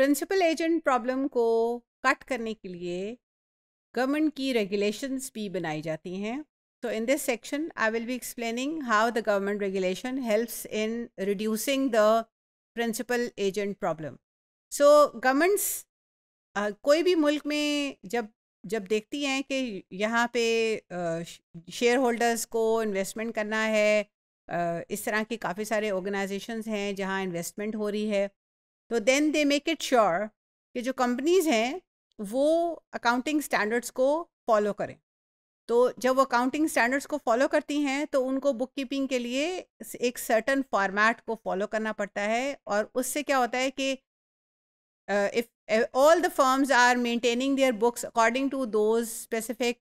Principal agent problem को cut करने के लिए गवर्नमेंट की रेगुलेशंस भी बनाई जाती हैं सो तो in this section I will be explaining how the government regulation helps in reducing the principal agent problem so governments कोई भी मुल्क में जब जब देखती हैं कि यहाँ पे शेयर uh, होल्डर्स को इन्वेस्टमेंट करना है uh, इस तरह के काफ़ी सारे ऑर्गेनाइजेशंस हैं जहाँ इन्वेस्टमेंट हो रही है तो then they make it sure कि जो कंपनीज़ हैं वो अकाउंटिंग स्टैंडर्ड्स को फॉलो करें तो जब वो अकाउंटिंग स्टैंडर्ड्स को फॉलो करती हैं तो उनको बुक कीपिंग के लिए एक सर्टन फॉर्मेट को फॉलो करना पड़ता है और उससे क्या होता है कि if all the firms are maintaining their books according to those specific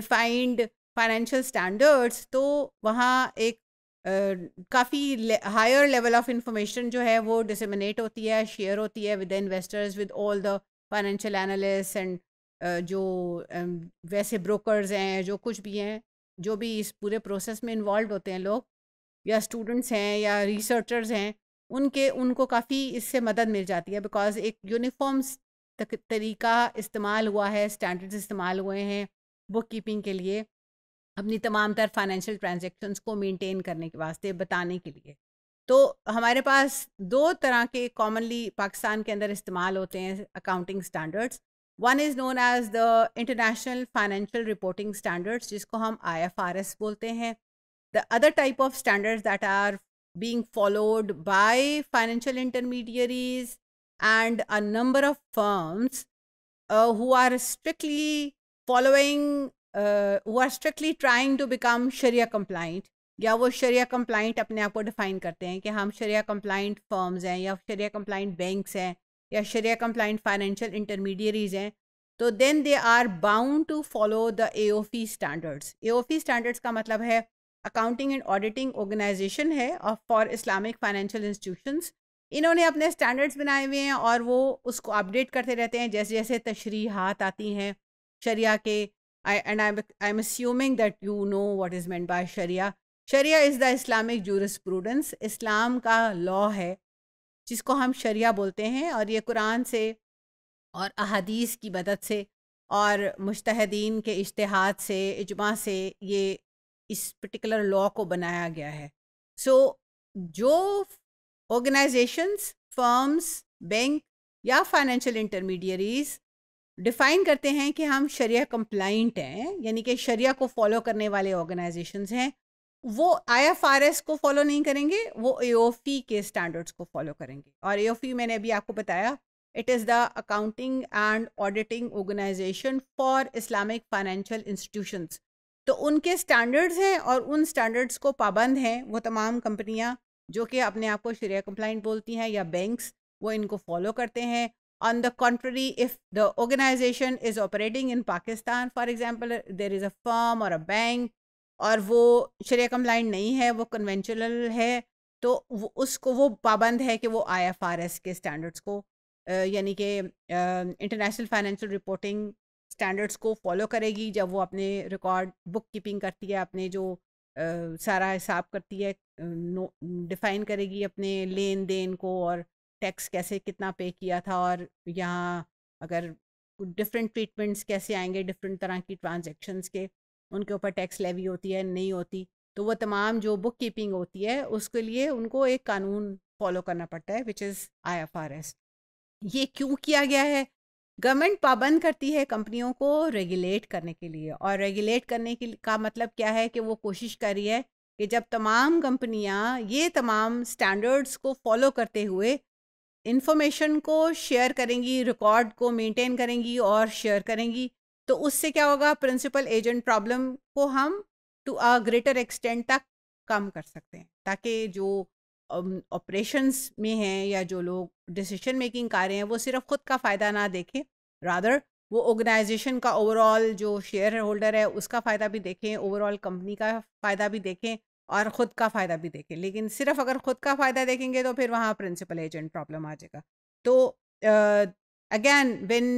defined financial standards तो वहाँ एक काफ़ी हायर लेवल ऑफ इंफॉर्मेशन जो है वो डिसमिनेट होती है शेयर होती है with investors with all the financial analyst and जो वैसे ब्रोकर्स हैं जो कुछ भी हैं जो भी इस पूरे प्रोसेस में इन्वॉल्व होते हैं लोग या स्टूडेंट्स हैं या रिसर्चर्स हैं उनके उनको काफ़ी इससे मदद मिल जाती है बिकॉज एक यूनिफॉर्म तरीका इस्तेमाल हुआ है स्टैंडर्ड्स इस्तेमाल हुए हैं बुक कीपिंग के लिए अपनी तमाम तर फाइनेंशियल ट्रांजेक्शन्स को मेनटेन करने के वास्ते बताने के लिए तो हमारे पास दो तरह के कॉमनली पाकिस्तान के अंदर इस्तेमाल होते हैं accounting standards one is known as the international financial reporting standards जिसको हम एस बोलते हैं the other type of standards that are being followed by financial intermediaries and a number of firms who are strictly following वो are strictly trying to become sharia compliant या वो शरिया compliant अपने आप को डिफाइन करते हैं कि हाँ, हम शरिया कम्प्लाइंट फर्म्स हैं या शरिया कम्प्लाइंट बैंक्स हैं या शरिया कम्प्लाइंट फाइनेंशियल इंटरमीडियरीज हैं तो then they are bound to follow the A O FI standards A O FI standards का मतलब है अकाउंटिंग एंड ऑडिटिंग ऑर्गेनाइजेशन है फॉर इस्लामिक फाइनेंशियल इंस्टीट्यूशंस इन्होंने अपने स्टैंडर्ड्स बनाए हुए हैं और वो उसको अपडेट करते रहते हैं जैसे जैसे तशरीहत आती हैं शरिया के I and I'm I'm assuming that you know what is meant by Sharia. Sharia is the Islamic jurisprudence. Islam ka law hai, ko ham Sharia bolte hain, aur ye Quran se aur ahadees ki badat se or mujtahideen ke ishtihad se ijma se ye is particular law ko banaya gaya hai. So jo organizations, firms, bank या financial intermediaries define करते हैं कि हम शरिया complaint हैं यानी कि शरिया को follow करने वाले ऑर्गेनाइजेशन हैं वो एस को फॉलो नहीं करेंगे वो फी के स्टैंडर्ड्स को फॉलो करेंगे और फी मैंने अभी आपको बताया it is the accounting and auditing organization for Islamic financial institutions तो उनके स्टैंडर्ड्स हैं और उन स्टैंडर्ड्स को पाबंद हैं वो तमाम कंपनियां जो कि अपने आप को शरिया कंप्लाइंट बोलती हैं या बैंक्स वो इनको फॉलो करते हैं On the contrary, if the organization is operating in Pakistan, for example, there is a firm or a bank और वो शरिया कम्प्लाइंट नहीं है वो कन्वेंशनल है तो वो उसको वो पाबंद है कि वो आईएफआरएस के स्टैंडर्ड्स को यानी कि इंटरनेशनल फाइनेंशियल रिपोर्टिंग स्टैंडर्ड्स को फॉलो करेगी जब वो अपने रिकॉर्ड बुक कीपिंग करती है अपने जो आ, सारा हिसाब करती है डिफाइन करेगी अपने लेन देन को और टैक्स कैसे कितना पे किया था और यहाँ अगर डिफरेंट ट्रीटमेंट्स कैसे आएंगे डिफरेंट तरह की ट्रांजेक्शन्स के उनके ऊपर टैक्स लेवी होती है नहीं होती तो वो तमाम जो बुक कीपिंग होती है उसके लिए उनको एक कानून फॉलो करना पड़ता है which is I F R S ये क्यों किया गया है गवर्नमेंट पाबंद करती है कंपनियों को रेगुलेट करने के लिए और रेगुलेट करने के का मतलब क्या है कि वो कोशिश कर रही है कि जब तमाम कंपनियां ये तमाम स्टैंडर्ड्स को फॉलो करते हुए इन्फॉर्मेशन को शेयर करेंगी रिकॉर्ड को मेंटेन करेंगी और शेयर करेंगी तो उससे क्या होगा प्रिंसिपल एजेंट प्रॉब्लम को हम टू अ ग्रेटर एक्सटेंट तक कम कर सकते हैं ताकि जो ऑपरेशंस um, में हैं या जो लोग डिसीजन मेकिंग कर रहे हैं वो सिर्फ खुद का फ़ायदा ना देखें रादर वो ऑर्गेनाइजेशन का ओवरऑल जो शेयर होल्डर है उसका फ़ायदा भी देखें ओवरऑल कंपनी का फ़ायदा भी देखें और ख़ुद का फ़ायदा भी देखें लेकिन सिर्फ अगर ख़ुद का फ़ायदा देखेंगे तो फिर वहाँ प्रिंसिपल एजेंट प्रॉब्लम आ जाएगा तो again when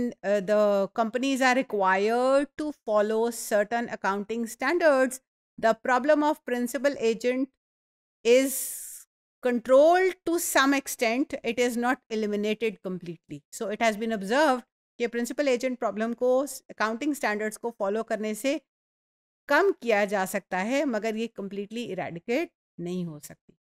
the companies are required to follow certain accounting standards the problem of principal agent is control to some extent it is not eliminated completely so it has been observe कि principal agent problem को accounting standards को follow करने से कम किया जा सकता है मगर ये कम्प्लीटली इरेडिकेट नहीं हो सकती